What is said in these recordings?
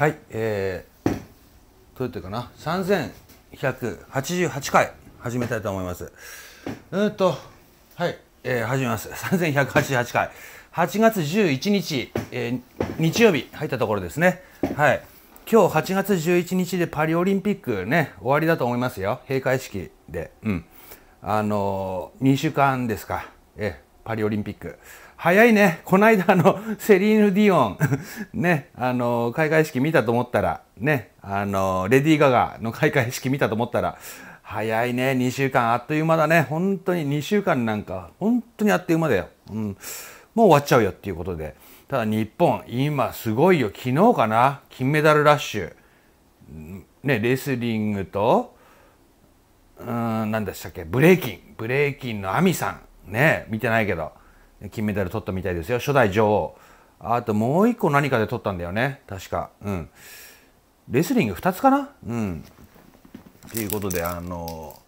はいえー、どうやってかな3188回始めたいと思いますうんとはいえー、始めます3188回8月11日、えー、日曜日入ったところですねはい今日8月11日でパリオリンピックね終わりだと思いますよ閉会式でうんあのー、2週間ですかえー、パリオリンピック早いね。この間、あの、セリーヌ・ディオン、ね、あの、開会式見たと思ったら、ね、あの、レディー・ガガの開会式見たと思ったら、早いね、2週間、あっという間だね。本当に2週間なんか、本当にあっという間だよ。うん。もう終わっちゃうよっていうことで。ただ日本、今すごいよ。昨日かな金メダルラッシュ。ね、レスリングと、うん、何でしたっけブレイキン。ブレイキンのアミさん。ね、見てないけど。金メダル取ったみたいですよ初代女王あともう1個何かで取ったんだよね確かうんレスリング2つかなうんっていうことであの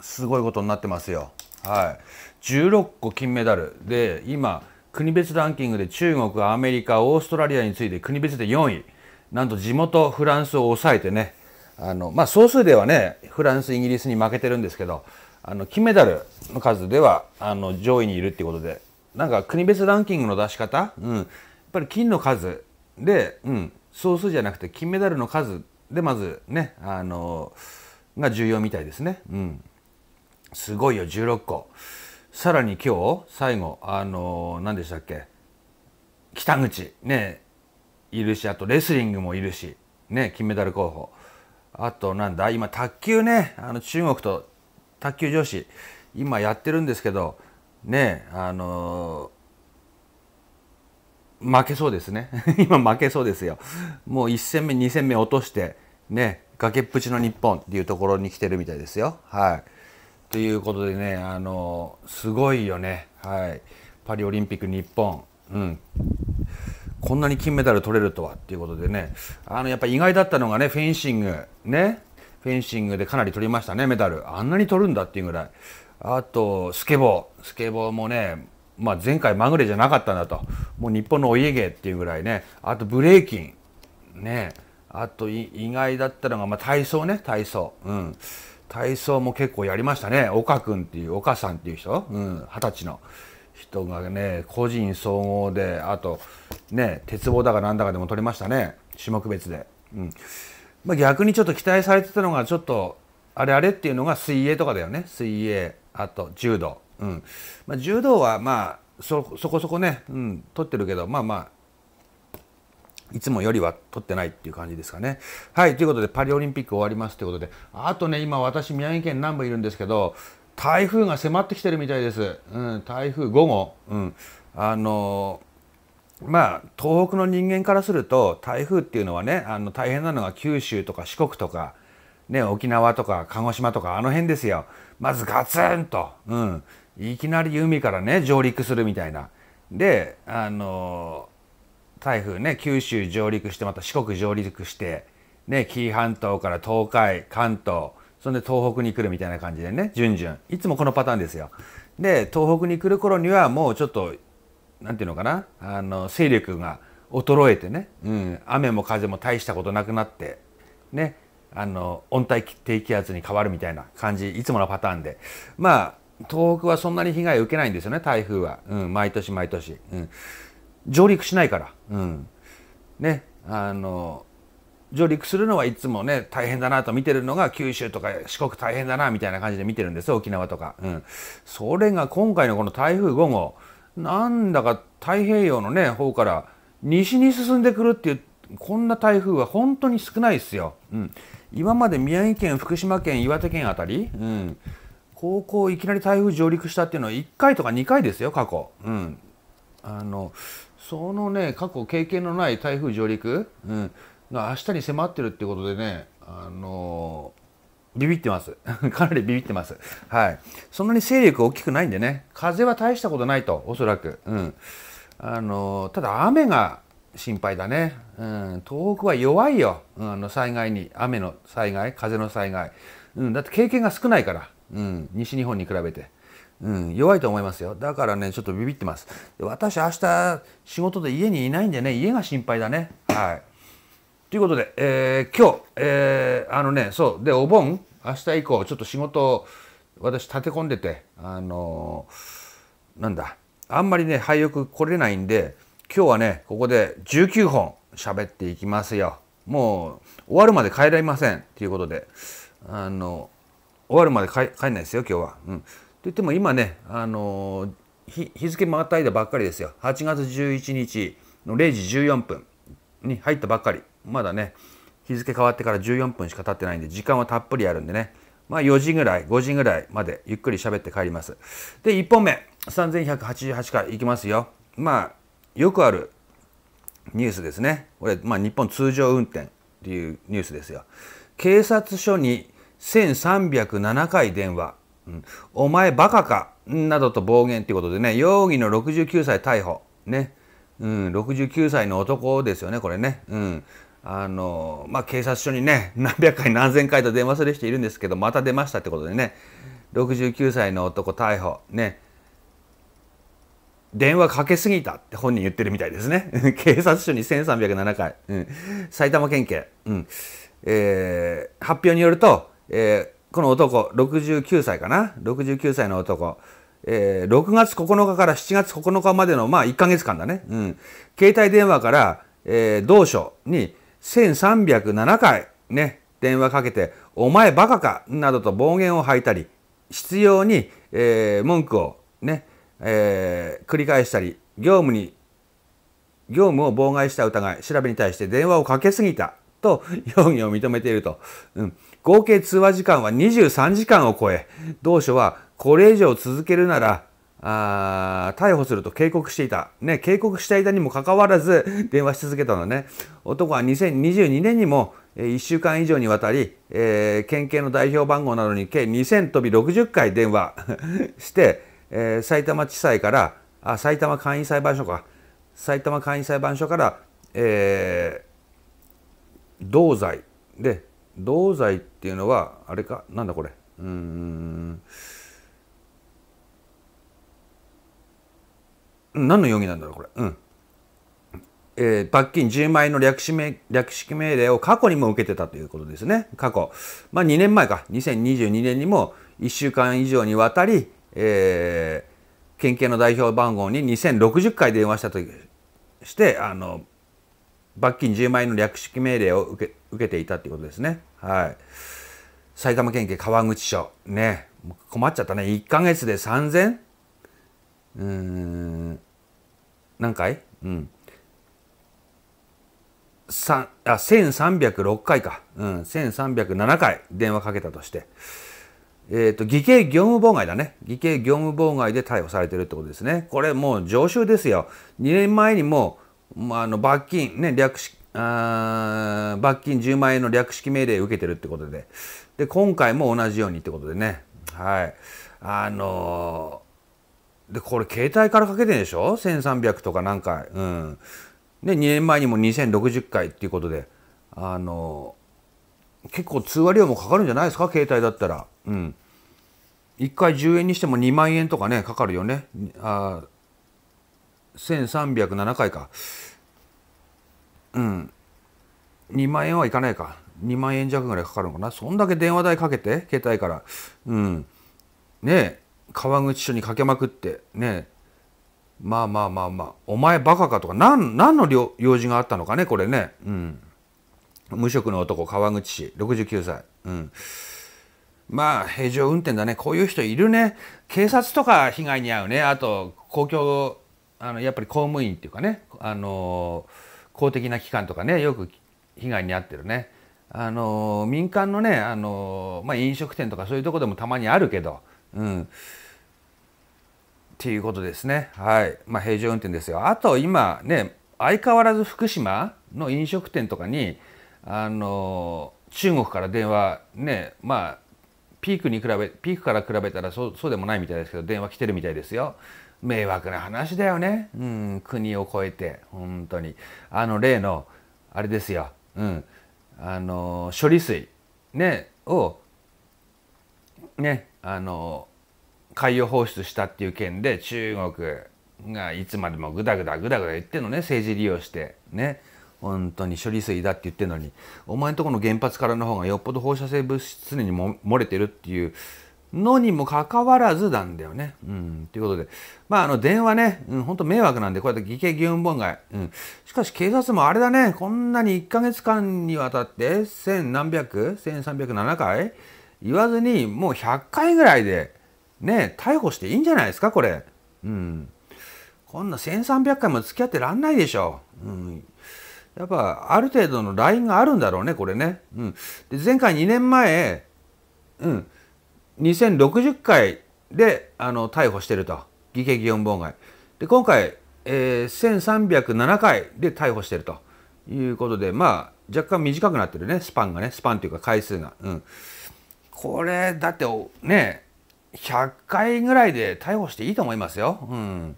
すごいことになってますよはい16個金メダルで今国別ランキングで中国アメリカオーストラリアについて国別で4位なんと地元フランスを抑えてねあのまあ、総数ではねフランスイギリスに負けてるんですけどあの金メダルの数ではあの上位にいるっていうことでなんか国別ランキングの出し方、うん、やっぱり金の数で、うん、総数じゃなくて金メダルの数でまずねあのが重要みたいですね。うん、すごいよ16個さらに今日最後あの何でしたっけ北口ねいるしあとレスリングもいるしね金メダル候補あとなんだ今卓球ねあの中国と卓球女子今やってるんですけどねあのー、負けそうですね 今負けそうですよもう1戦目2戦目落としてね崖っぷちの日本っていうところに来てるみたいですよはいということでねあのー、すごいよねはいパリオリンピック日本うんこんなに金メダル取れるとはっていうことでねあのやっぱ意外だったのがねフェンシングねフェンシングでかなり取りましたね、メダル。あんなに取るんだっていうぐらい。あと、スケボー。スケボーもね、まあ、前回まぐれじゃなかったんだと。もう日本のお家芸っていうぐらいね。あと、ブレイキン。ね。あと、意外だったのが、まあ、体操ね、体操。うん。体操も結構やりましたね。岡君っていう、岡さんっていう人。うん。二十歳の。人がね個人総合であとね鉄棒だかなんだかでも取りましたね種目別で、うん、まあ、逆にちょっと期待されてたのがちょっとあれあれっていうのが水泳とかだよね水泳あと柔道、うんまあ、柔道はまあそそこそこね、うん、取ってるけどまあまあいつもよりは取ってないっていう感じですかね。はい、ということでパリオリンピック終わりますということで、あとね、今私宮城県南部いるんですけど、台風が迫ってきてるみたいです。うん、台風5号。うん、あのーまあ、東北の人間からすると台風っていうのはねあの大変なのが九州とか四国とか、ね、沖縄とか鹿児島とかあの辺ですよまずガツンと、うん、いきなり海からね上陸するみたいな。であの台風ね九州上陸してまた四国上陸して、ね、紀伊半島から東海関東そんで東北に来るみたいな感じでね順々いつもこのパターンですよ。で東北に来る頃にはもうちょっとなんていうのかなあの勢力が衰えてね、うん、雨も風も大したことなくなってねあの温帯低気圧に変わるみたいな感じいつものパターンでまあ東北はそんなに被害を受けないんですよね台風は、うん、毎年毎年、うん、上陸しないから、うん、ねあの上陸するのはいつもね大変だなと見てるのが九州とか四国大変だなみたいな感じで見てるんです沖縄とか、うん、それが今回のこの台風5号なんだか太平洋のね方から西に進んでくるっていうこんな台風は本当に少ないですよ、うん、今まで宮城県福島県岩手県あたり、うん、高校いきなり台風上陸したっていうのは1回とか2回ですよ過去、うん、あのそのね過去経験のない台風上陸、うん、が明日に迫ってるってことでねあのービビってます。かなりビビってます。はい。そんなに勢力大きくないんでね、風は大したことないと、おそらく。うん。あの、ただ雨が心配だね。うん、東北は弱いよ。うん、あの災害に、雨の災害、風の災害。うん、だって経験が少ないから。うん、西日本に比べて。うん、弱いと思いますよ。だからね、ちょっとビビってます。私、明日、仕事で家にいないんでね、家が心配だね。はい。ということで、えー、今日、えー、あのね、そう、で、お盆、明日以降、ちょっと仕事、私、立て込んでて、あのー、なんだ、あんまりね、配欲来れないんで、今日はね、ここで19本喋っていきますよ。もう、終わるまで帰れません。ということで、あの終わるまで帰帰んないですよ、今日は。うん。と言っても、今ね、あの日付またいばっかりですよ。8月11日の0時14分に入ったばっかり。まだね日付変わってから14分しか経ってないんで時間はたっぷりあるんでねまあ4時ぐらい5時ぐらいまでゆっくり喋って帰りますで1本目3188回いきますよまあよくあるニュースですねこれ、まあ、日本通常運転っていうニュースですよ警察署に1307回電話、うん、お前バカかなどと暴言ということでね容疑の69歳逮捕ね、うん、69歳の男ですよねこれね、うん、あのまあ、警察署にね 何百回何千回と電話する人いるんですけどまた出ましたってことでね69歳の男逮捕ね電話かけすぎたって本人言ってるみたいですね 警察署に1307回、うん、埼玉県警、うんえー、発表によると、えー、この男69歳かな69歳の男えー、6月9日から7月9日までの、まあ、1か月間だね、うん、携帯電話から、えー、同署に1307回ね、電話かけて、お前バカかなどと暴言を吐いたり、執拗に、えー、文句をね、えー、繰り返したり、業務に、業務を妨害した疑い、調べに対して電話をかけすぎたと容疑を認めていると。うん、合計通話時間は23時間を超え、同署はこれ以上続けるならあ逮捕すると警告していた、ね、警告した間にもかかわらず電話し続けたのね男は2022年にも1週間以上にわたり、えー、県警の代表番号などに計2000飛び60回電話 して、えー、埼玉地裁からあ埼玉簡易裁判所か埼玉簡易裁判所から、えー、同罪で同罪っていうのはあれかなんだこれうん何の容疑なんだろうこれ。うん。えー、罰金10万円の略式命略式命令を過去にも受けてたということですね。過去。まあ2年前か。2022年にも1週間以上にわたり、えー、県警の代表番号に2060回電話したとして、あの、罰金10万円の略式命令を受け受けていたということですね。はい。埼玉県警川口署。ね。困っちゃったね。1か月で3000うん、何回うん。あ1306回か、うん、1307回電話かけたとして、えっ、ー、と、偽計業務妨害だね。偽計業務妨害で逮捕されてるってことですね。これもう常習ですよ。2年前にも、まあ、あの、罰金、ね、略式、あ罰金10万円の略式命令を受けてるってことで。で、今回も同じようにってことでね。はい。あのでこれ携帯からかけてでしょ1300とか何回うんで2年前にも2060回っていうことであの結構通話料もかかるんじゃないですか携帯だったらうん1回10円にしても2万円とかねかかるよねあ1307回かうん2万円はいかないか2万円弱ぐらいかかるのかなそんだけ電話代かけて携帯からうんねえ川口署にかけまくってねまあまあまあまあお前バカかとか何何の用事があったのかねこれね、うん、無職の男川口氏69歳、うん、まあ平常運転だねこういう人いるね警察とか被害に遭うねあと公共あのやっぱり公務員っていうかねあの公的な機関とかねよく被害に遭ってるねあの民間のねあの、まあ、飲食店とかそういうとこでもたまにあるけど、うん、っていうことですね。はい。まあ、平常運転ですよ。あと今ね、相変わらず福島の飲食店とかに、あの、中国から電話、ね、まあ、ピークに比べ、ピークから比べたらそうそうでもないみたいですけど、電話来てるみたいですよ。迷惑な話だよね。うん、国を越えて、本当に。あの、例の、あれですよ。うん。あの、処理水、ね、を、ね、あの、海洋放出したっていう件で中国がいつまでもぐだぐだぐだぐだ言ってるのね政治利用してね本当に処理水だって言ってんのにお前んとこの原発からの方がよっぽど放射性物質常にも漏れてるっていうのにもかかわらずなんだよね。うん、ということで、まあ、あの電話ね、うん、本当迷惑なんで、こうやって偽計議運妨外、うん。しかし警察もあれだね、こんなに1ヶ月間にわたって、千何百、千三百七回言わずに、もう100回ぐらいで、ね、逮捕していいんじゃないですか、これ。うん。こんな1300回も付き合ってらんないでしょ。うん。やっぱ、ある程度のラインがあるんだろうね、これね。うん。で、前回2年前、うん。2060回で、あの、逮捕してると。議決疑問妨害。で、今回、えー、1307回で逮捕してるということで、まあ、若干短くなってるね、スパンがね、スパンというか回数が。うん。これ、だって、ね、100回ぐらいで逮捕していいと思いますよ。うん。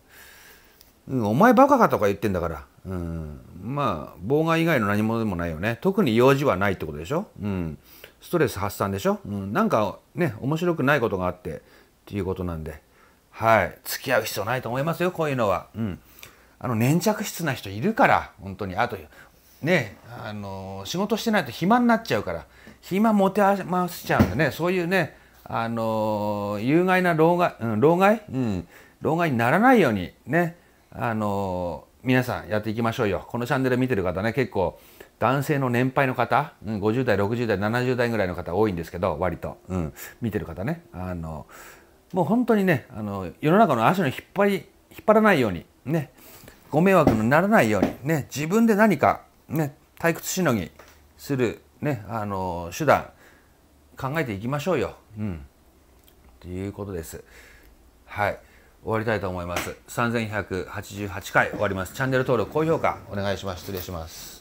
お前バカかとか言ってんだから。うん。まあ、妨害以外の何もでもないよね。特に用事はないってことでしょ。うん。ストレス発散でしょ。うん。なんかね、面白くないことがあってっていうことなんで。はい。付き合う必要ないと思いますよ、こういうのは。うん。あの、粘着質な人いるから、本当に。あと、ね、あの、仕事してないと暇になっちゃうから、暇持て余わちゃうんでね、そういうね、あの有害な老害、うん、老害、うん、老害にならないようにね、あの皆さんやっていきましょうよ。このチャンネル見てる方ね、結構男性の年配の方、うん、50代、60代、70代ぐらいの方多いんですけど、割と、うん、見てる方ね、あのもう本当にね、あの世の中の足の引っ張り、引っ張らないように、ね、ご迷惑にならないように、ね、自分で何か、ね、退屈しのぎする、ね、あの手段、考えていきましょうよ。うん。ということです。はい。終わりたいと思います。3188回終わります。チャンネル登録、高評価お願いします。失礼します。